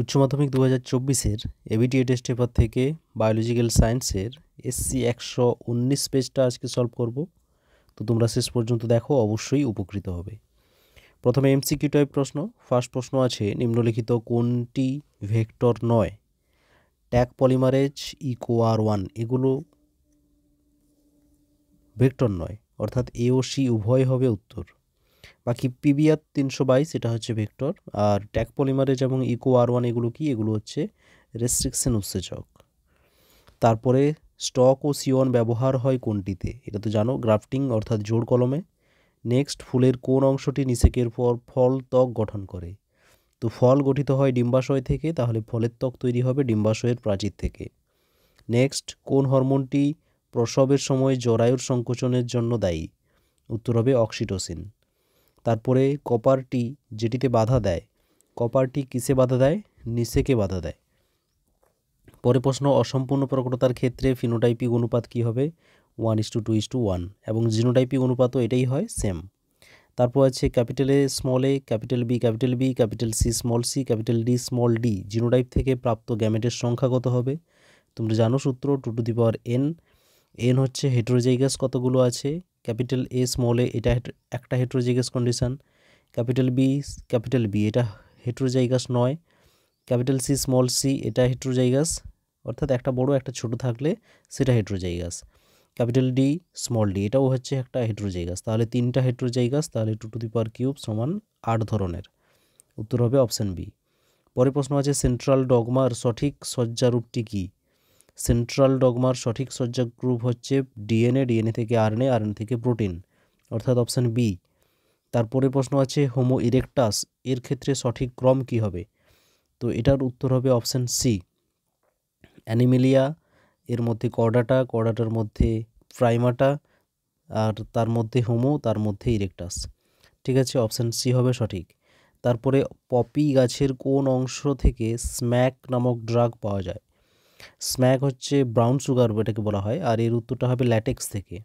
উচ্চ মাধ্যমিক দু হাজার চব্বিশের এবিটিএ টেস্ট পেপার থেকে বায়োলজিক্যাল সায়েন্সের এসসি একশো উনিশ পেজটা আজকে সলভ করব তো তোমরা শেষ পর্যন্ত দেখো অবশ্যই উপকৃত হবে প্রথমে কিউ টাইপ প্রশ্ন ফার্স্ট প্রশ্ন আছে নিম্নলিখিত কোনটি ভেক্টর নয় Taq polymerase Eco R one এগুলো ভেক্টর নয় অর্থাৎ এ ও সি উভয় হবে উত্তর বাকি পিবিআর তিনশো বাইশ এটা হচ্ছে ভেক্টর আর ট্যাক পলিমারে এবং ইকো আর ওয়ান এগুলো কি এগুলো হচ্ছে রেস্ট্রিকশন উৎসেচক তারপরে স্টক ও সিওয়ান ব্যবহার হয় কোনটিতে এটা তো জানো গ্রাফটিং অর্থাৎ জোর কলমে নেক্সট ফুলের কোন অংশটি নিষেকের পর ফল ত্বক গঠন করে তো ফল গঠিত হয় ডিম্বাশয় থেকে তাহলে ফলের ত্বক তৈরি হবে ডিম্বাশয়ের প্রাচীর থেকে নেক্সট কোন হরমোনটি প্রসবের সময় জরায়ুর সংকোচনের জন্য দায়ী উত্তর হবে অক্সিটোসিন তারপরে কপারটি যেটিতে বাধা দেয় কপারটি কিসে বাধা দেয় নিষেকে বাধা দেয় পরে প্রশ্ন অসম্পূর্ণ প্রকটতার ক্ষেত্রে ফিনোটাইপিক অনুপাত কী হবে one is to two is to one এবং জিনোটাইপিক অনুপাতও এটাই হয় সেম তারপর আছে capital A small A capital B capital B capital C small C capital D small D genotype থেকে প্রাপ্ত গ্যামেটের সংখ্যা কত হবে তোমরা জানো সূত্র two to the power N N হচ্ছে হেটেরোজাইগাস কতগুলো আছে ক্যাপিটাল এ স্মলে এটা একটা heterozygous condition capital B capital B এটা হেট্রোজাইগাস নয় ক্যাপিটাল সি স্মল সি এটা হেট্রোজাইগাস অর্থাৎ একটা বড় একটা ছোট থাকলে সেটা heterozygous capital D small D এটাও হচ্ছে একটা হেট্রোজাইগাস তাহলে তিনটা হেট্রোজাইগাস তাহলে two to the power cube সমান আট ধরনের উত্তর হবে অপশান বি পরে প্রশ্ন আছে সেন্ট্রাল ডগমার সঠিক সজ্জারূপটি কী সেন্ট্রাল ডগমার সঠিক সজ্জা গ্রুপ হচ্ছে ডিএনএ ডিএনএ থেকে আরএনএ আরএনএ থেকে প্রোটিন অর্থাৎ অপশান বি তারপরে প্রশ্ন আছে হোমো ইরেকটাস এর ক্ষেত্রে সঠিক ক্রম কি হবে তো এটার উত্তর হবে অপশান সি অ্যানিমেলিয়া এর মধ্যে কডাটা কডাটার মধ্যে প্রাইমাটা আর তার মধ্যে হোমো তার মধ্যে ইরেকটাস ঠিক আছে অপশান সি হবে সঠিক তারপরে পপি গাছের কোন অংশ থেকে স্ম্যাক নামক ড্রাগ পাওয়া যায় স্ম্যাক হচ্ছে ব্রাউন সুগার এটাকে বলা হয় আর এর উত্তরটা হবে ল্যাটেক্স থেকে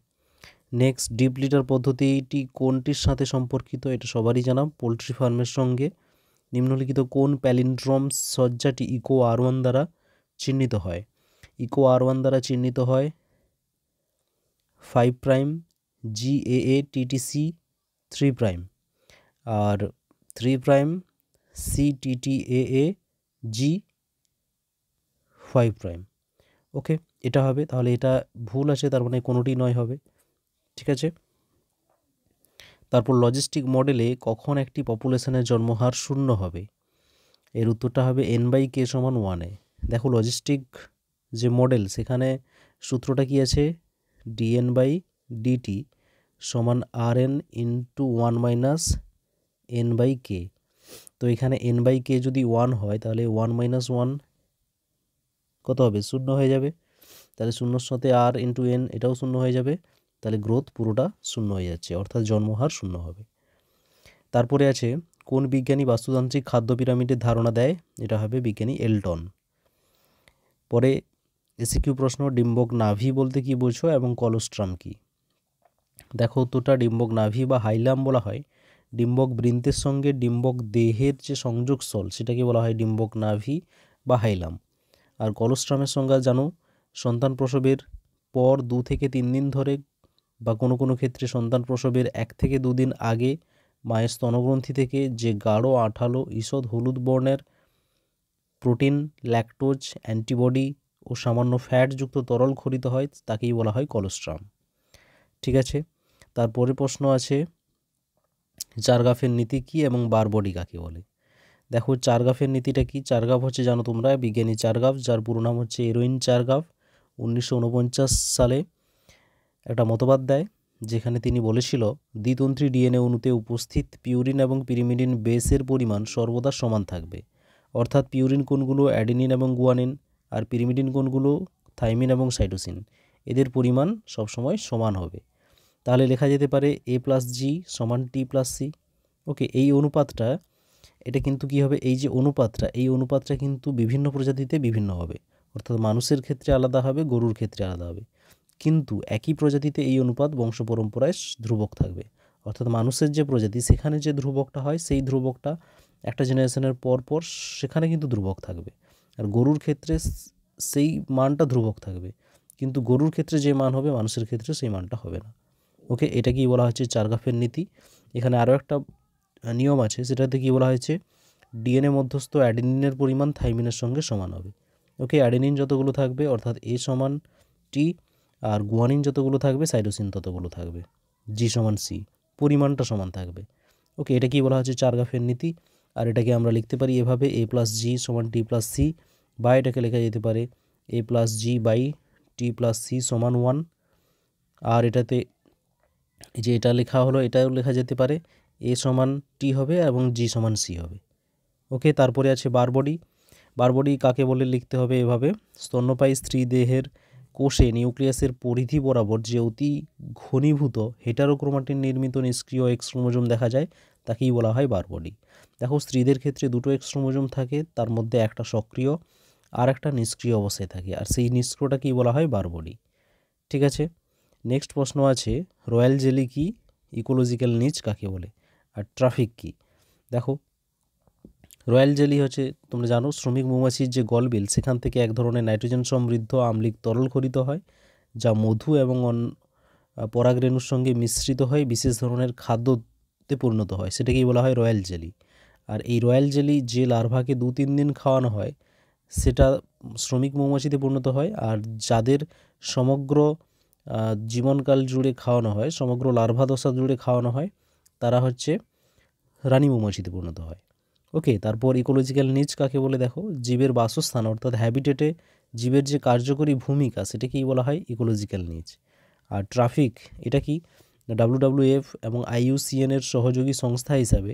নেক্সট ডিপ লিটার পদ্ধতিটি কোনটির সাথে সম্পর্কিত এটা সবারই জানা পোলট্রি ফার্মের সঙ্গে নিম্নলিখিত কোন প্যালিন্ড্রম সজ্জাটি ইকো আর ওয়ান দ্বারা চিহ্নিত হয় ইকো আর ওয়ান দ্বারা চিহ্নিত হয় five prime G A A TTC three prime আর three prime C T T A A G five prime okay এটা হবে তাহলে এটা ভুল আছে তার মানে কোনোটি নয় হবে ঠিক আছে তারপর লজিস্টিক মডেলে কখন একটি পপুলেশনের জন্মহার শূন্য হবে এর উত্তরটা হবে এন বাই কে সমান ওয়ানে দেখো লজিস্টিক যে মডেল সেখানে সূত্রটা কি আছে ডিএন বাই ডিটি সমান R N into one minus N by K তো এখানে এন বাই কে যদি ওয়ান হয় তাহলে ওয়ান মাইনাস ওয়ান কত হবে শূন্য হয়ে যাবে তাহলে শূন্যর সাথে আর ইন্টু এন এটাও শূন্য হয়ে যাবে তাহলে গ্রোথ পুরোটা শূন্য হয়ে যাচ্ছে অর্থাৎ জন্মহার শূন্য হবে তারপরে আছে কোন বিজ্ঞানী বাস্তুতান্ত্রিক খাদ্য পিরামিডের ধারণা দেয় এটা হবে বিজ্ঞানী এলটন পরে এসিকিউ প্রশ্ন ডিম্বক নাভি বলতে কি বোঝো এবং কলোস্ট্রাম কি দেখো উত্তরটা ডিম্বক নাভি বা হাইলাম বলা হয় ডিম্বক বৃন্তের সঙ্গে ডিম্বক দেহের যে সংযোগস্থল সেটাকে বলা হয় ডিম্বক নাভি বা হাইলাম আর কলস্ট্রামের সংজ্ঞা জানো সন্তান প্রসবের পর দু থেকে তিন দিন ধরে বা কোনো কোনো ক্ষেত্রে সন্তান প্রসবের এক থেকে দুদিন আগে মায়ের স্তনগ্রন্থি থেকে যে গাঢ় আঠালো ইসদ হলুদ বর্ণের প্রোটিন ল্যাকটোজ অ্যান্টিবডি ও সামান্য ফ্যাটযুক্ত তরল খরিত হয় তাকেই বলা হয় কলস্ট্রাম ঠিক আছে তারপরে প্রশ্ন আছে জারগাফের নীতি কী এবং বারবডি কাকে বলে দেখো চারগাফের নীতিটা কি চারগাফ হচ্ছে জানো তোমরা বিজ্ঞানী চারগাফ যার পুরো নাম হচ্ছে এরোইন চারগাফ উনিশশো সালে একটা মতবাদ দেয় যেখানে তিনি বলেছিল দ্বিতন্ত্রী ডিএনএ অনুতে উপস্থিত পিউরিন এবং পিরিমিডিন বেসের পরিমাণ সর্বদা সমান থাকবে অর্থাৎ পিউরিন কোনগুলো অ্যাডিনিন এবং গুয়ানিন আর পিরিমিডিন কোনগুলো থাইমিন এবং সাইটোসিন এদের পরিমাণ সবসময় সমান হবে তাহলে লেখা যেতে পারে এ প্লাস জি সমান টি প্লাস সি ওকে এই অনুপাতটা এটা কিন্তু কি হবে এই যে অনুপাতটা এই অনুপাতটা কিন্তু বিভিন্ন প্রজাতিতে বিভিন্ন হবে অর্থাৎ মানুষের ক্ষেত্রে আলাদা হবে গরুর ক্ষেত্রে আলাদা হবে কিন্তু একই প্রজাতিতে এই অনুপাত বংশ পরম্পরায় ধ্রুবক থাকবে অর্থাৎ মানুষের যে প্রজাতি সেখানে যে ধ্রুবকটা হয় সেই ধ্রুবকটা একটা জেনারেশনের পর পর সেখানে কিন্তু ধ্রুবক থাকবে আর গরুর ক্ষেত্রে সেই মানটা ধ্রুবক থাকবে কিন্তু গরুর ক্ষেত্রে যে মান হবে মানুষের ক্ষেত্রে সেই মানটা হবে না ওকে এটা কি বলা হচ্ছে চারগাফের নীতি এখানে আরও একটা নিয়ম আছে সেটাতে কী বলা হয়েছে ডিএনএ মধ্যস্থ অ্যাডেনিনের পরিমাণ থাইমিনের সঙ্গে সমান হবে ওকে অ্যাডেনিন যতগুলো থাকবে অর্থাৎ এ সমান টি আর গুয়ানিন যতগুলো থাকবে সাইডোসিন ততগুলো থাকবে জি সমান সি পরিমাণটা সমান থাকবে ওকে এটা কি বলা হয়েছে চার গাফের নীতি আর এটাকে আমরা লিখতে পারি এভাবে এ প্লাস জি সমান টি প্লাস সি বা এটাকে লেখা যেতে পারে A plus G by T plus C সমান ওয়ান আর এটাতে যে এটা লেখা হলো এটাও লেখা যেতে পারে এ সমান টি হবে এবং জি সমান সি হবে ওকে তারপরে আছে বারবডি বারবডি কাকে বলে লিখতে হবে এভাবে স্তন্যপায়ী স্ত্রী দেহের কোষে নিউক্লিয়াসের পরিধি বরাবর যে অতি ঘনীভূত হেটারোক্রোমাটিন নির্মিত নিষ্ক্রিয় এক্সক্রোমোজোম দেখা যায় তাকেই বলা হয় বারবডি দেখো স্ত্রীদের ক্ষেত্রে দুটো এক্সক্রোমোজোম থাকে তার মধ্যে একটা সক্রিয় আর একটা নিষ্ক্রিয় অবস্থায় থাকে আর সেই নিষ্ক্রিয়টাকেই বলা হয় বারবডি ঠিক আছে নেক্সট প্রশ্ন আছে রয়্যাল জেলি কি ইকোলজিক্যাল নিচ কাকে বলে আর ট্রাফিক কি দেখো রয়্যাল জেলি হচ্ছে তোমরা জানো শ্রমিক মৌমাছির যে গলবিল সেখান থেকে এক ধরনের নাইট্রোজেন সমৃদ্ধ আমলিক তরল খরিত হয় যা মধু এবং পরাগরেণুর সঙ্গে মিশ্রিত হয়ে বিশেষ ধরনের খাদ্যতে পরিণত হয় সেটাকেই বলা হয় রয়্যাল জেলি আর এই রয়্যাল জেলি যে লার্ভাকে দু তিন দিন খাওয়ানো হয় সেটা শ্রমিক মৌমাছিতে পরিণত হয় আর যাদের সমগ্র জীবনকাল জুড়ে খাওয়ানো হয় সমগ্র লার্ভা দশা জুড়ে খাওয়ানো হয় তারা হচ্ছে রানী মৌমাছিতে পরিণত হয় ওকে তারপর ইকোলজিক্যাল নিচ কাকে বলে দেখো জীবের বাসস্থান অর্থাৎ হ্যাবিটেটে জীবের যে কার্যকরী ভূমিকা সেটাকেই বলা হয় ইকোলজিক্যাল নিচ আর ট্রাফিক এটা কি এফ এবং আইইউসিএন এর সহযোগী সংস্থা হিসাবে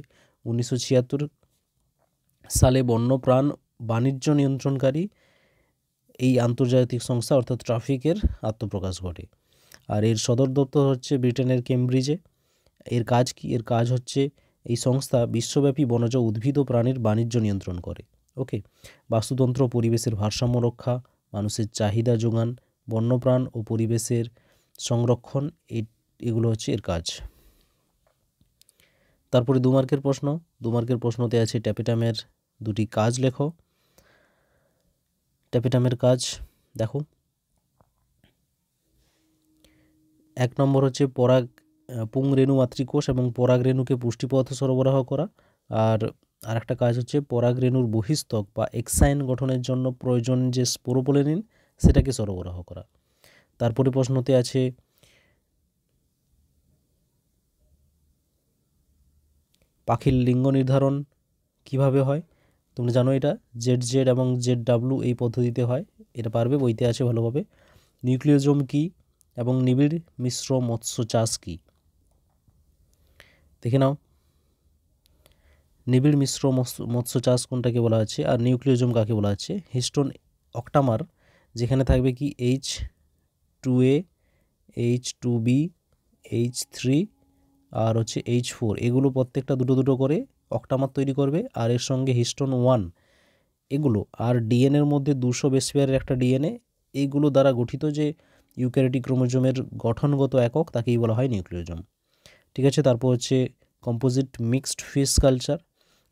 উনিশশো সালে বন্যপ্রাণ বাণিজ্য নিয়ন্ত্রণকারী এই আন্তর্জাতিক সংস্থা অর্থাৎ ট্রাফিকের আত্মপ্রকাশ ঘটে আর এর সদর দপ্তর হচ্ছে ব্রিটেনের কেমব্রিজে এর কাজ কি এর কাজ হচ্ছে এই সংস্থা বিশ্বব্যাপী বনজ উদ্ভিদ ও প্রাণীর বাণিজ্য নিয়ন্ত্রণ করে ওকে বাস্তুতন্ত্র পরিবেশের ভারসাম্য রক্ষা মানুষের চাহিদা যোগান বন্যপ্রাণ ও পরিবেশের সংরক্ষণ এগুলো হচ্ছে এর কাজ তারপরে দু মার্কের প্রশ্ন দু মার্কের প্রশ্নতে আছে ট্যাপেটামের দুটি কাজ লেখো ট্যাপেটামের কাজ দেখো এক নম্বর হচ্ছে পরাগ পুংরেণু মাতৃকোষ এবং পরাগরেণুকে পুষ্টিপথ সরবরাহ করা আর আরেকটা কাজ হচ্ছে পরাগরেণুর বহিস্তক বা এক্সাইন গঠনের জন্য প্রয়োজন যে স্পোরোপোলেনিন সেটাকে সরবরাহ করা তারপরে প্রশ্নতে আছে পাখির লিঙ্গ নির্ধারণ কিভাবে হয় তোমরা জানো এটা জেড জেড এবং জেড ডাব্লু এই পদ্ধতিতে হয় এটা পারবে বইতে আছে ভালোভাবে নিউক্লিওজম কি এবং নিবিড় মিশ্র মৎস্য চাষ কী দেখে নাও নিবিড় মিশ্র মৎস্য চাষ কোনটাকে বলা হচ্ছে আর নিউক্লিওজম কাকে বলা হচ্ছে হিস্টোন অক্টামার যেখানে থাকবে কি H two A H two B H three আর হচ্ছে এইচ ফোর এগুলো প্রত্যেকটা দুটো দুটো করে অক্টামার তৈরি করবে আর এর সঙ্গে হিস্টোন ওয়ান এগুলো আর ডিএনএর মধ্যে দুশো বেসপেয়ারের একটা ডিএনএ এইগুলো দ্বারা গঠিত যে ইউক্যারিটিক ক্রোমোজোমের গঠনগত একক তাকেই বলা হয় নিউক্লিওজম ঠিক আছে তারপর হচ্ছে কম্পোজিট মিক্সড ফিশ কালচার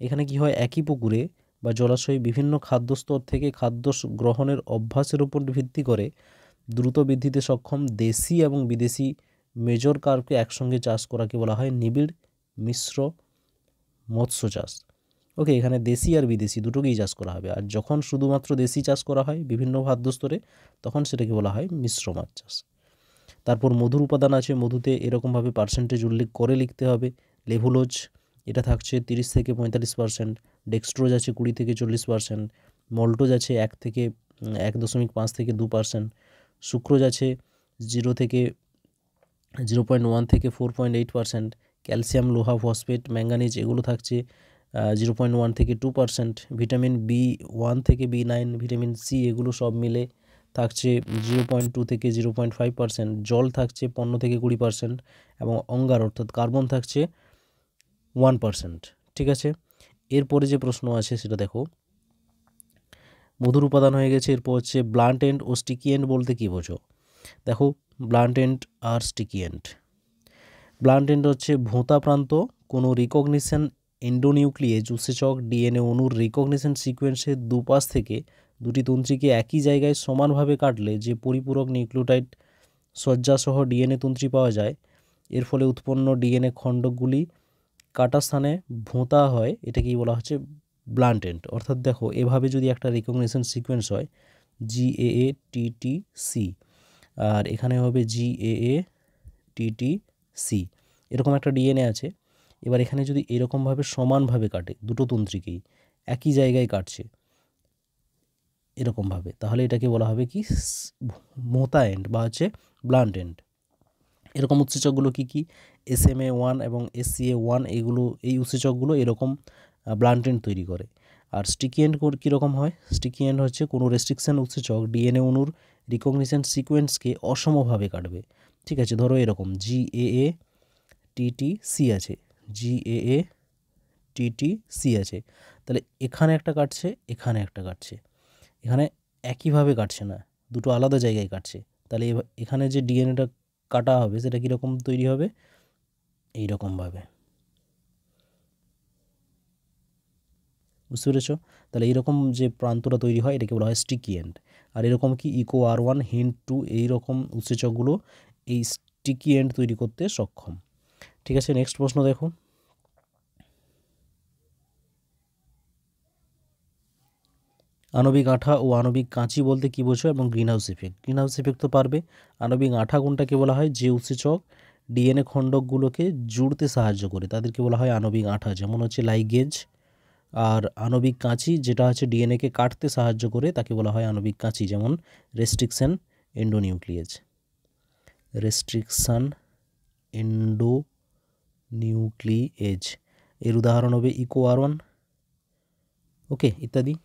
এখানে কি হয় একই পুকুরে বা জলাশয়ে বিভিন্ন খাদ্যস্তর থেকে খাদ্য গ্রহণের অভ্যাসের উপর ভিত্তি করে দ্রুত বৃদ্ধিতে সক্ষম দেশি এবং বিদেশি মেজর কার্পকে একসঙ্গে চাষ করাকে বলা হয় নিবিড় মিশ্র মৎস্য চাষ ওকে এখানে দেশি আর বিদেশি দুটোকেই চাষ করা হবে আর যখন শুধুমাত্র দেশি চাষ করা হয় বিভিন্ন খাদ্যস্তরে তখন সেটাকে বলা হয় মিশ্র মাছ চাষ তারপর মধুর উপাদান আছে মধুতে এরকমভাবে পার্সেন্টেজ উল্লেখ করে লিখতে হবে লেভুলোজ এটা থাকছে তিরিশ থেকে পঁয়তাল্লিশ পার্সেন্ট ডেক্সট্রোজ আছে কুড়ি থেকে চল্লিশ পার্সেন্ট মল্টোজ আছে এক থেকে এক দশমিক পাঁচ থেকে দু পার্সেন্ট সুক্রোজ আছে জিরো থেকে জিরো পয়েন্ট ওয়ান থেকে four point eight percent calcium লোহা ফসফেট ম্যাঙ্গানিজ এগুলো থাকছে জিরো পয়েন্ট ওয়ান থেকে two percent vitamin B one থেকে বি নাইন ভিটামিন সি এগুলো সব মিলে থাকছে জিরো পয়েন্ট টু থেকে জিরো পয়েন্ট ফাইভ পার্সেন্ট জল থাকছে পনেরো থেকে কুড়ি পার্সেন্ট এবং অঙ্গার অর্থাৎ কার্বন থাকছে ওয়ান পারসেন্ট ঠিক আছে এরপরে যে প্রশ্ন আছে সেটা দেখো মধুর উপাদান হয়ে গেছে এরপর হচ্ছে ব্লান্ট এন্ড ও স্টিকি এন্ড বলতে কী বোঝো দেখো ব্লান্ট এন্ড আর স্টিকি এন্ড ব্লান্ট এন্ড হচ্ছে ভোঁতা প্রান্ত কোনো রিকগনিশন এন্ডোনিউক্লিয়েজ উৎসেচক ডিএনএ অনুর রিকগনিশন সিকোয়েন্সের দুপাশ থেকে দুটি তন্ত্রীকে একই জায়গায় সমানভাবে কাটলে যে পরিপূরক নিউক্লিওটাইড সজ্জাসহ ডিএনএ তন্ত্রী পাওয়া যায় এর ফলে উৎপন্ন ডিএনএ খণ্ডকগুলি কাটা স্থানে ভোঁতা হয় এটাকেই বলা হচ্ছে ব্লান্ট এন্ড অর্থাৎ দেখো এভাবে যদি একটা রিকগনিশন সিকোয়েন্স হয় জি A A T T C আর এখানে হবে জি A A T T C এরকম একটা ডিএনএ আছে এবার এখানে যদি এরকমভাবে সমানভাবে কাটে দুটো তন্ত্রীকেই একই জায়গায় কাটছে এরকমভাবে তাহলে এটাকে বলা হবে কি মোতা এন্ড বা হচ্ছে ব্লান্ট এন্ড এরকম উৎসেচকগুলো কি কি এস এম এ ওয়ান এবং এস সি এ ওয়ান এগুলো এই উৎসেচকগুলো এরকম ব্লান্টেন তৈরি করে আর স্টিকি এন্ড কীরকম হয় স্টিকি এন্ড হচ্ছে কোনো রেস্ট্রিকশান উৎসেচক ডিএনএ অনুর রিকগনিশন সিকোয়েন্সকে অসমভাবে কাটবে ঠিক আছে ধরো এরকম জি এ এ টিটি সি আছে জি এ এ টিটি সি আছে তাহলে এখানে একটা কাটছে এখানে একটা কাটছে এখানে একইভাবে কাটছে না দুটো আলাদা জায়গায় কাটছে তাহলে এখানে যে ডিএনএটা কাটা হবে সেটা কীরকম তৈরি হবে এই রকমভাবে বুঝতে পেরেছ তাহলে এইরকম যে প্রান্তটা তৈরি হয় এটাকে বলা হয় স্টিকি এন্ড আর এরকম কি Eco R one Hind two এইরকম উৎসেচকগুলো এই স্টিকি এন্ড তৈরি করতে সক্ষম ঠিক আছে নেক্সট প্রশ্ন দেখো আণবিক আঠা ও আণবিক কাঁচি বলতে কী বোঝো এবং গ্রিনহাউস ইফেক্ট গ্রিনহাউস ইফেক্ট তো পারবে আণবিক আঠা কোনটাকে বলা হয় যে উৎসেচক ডিএনএ খণ্ডকগুলোকে জুড়তে সাহায্য করে তাদেরকে বলা হয় আণবিক আঠা যেমন হচ্ছে লাইগেজ আর আণবিক কাঁচি যেটা হচ্ছে ডিএনএকে কাটতে সাহায্য করে তাকে বলা হয় আণবিক কাঁচি যেমন restriction endonuclease restriction endonuclease এর উদাহরণ হবে ইকোয়ারন ওকে ইত্যাদি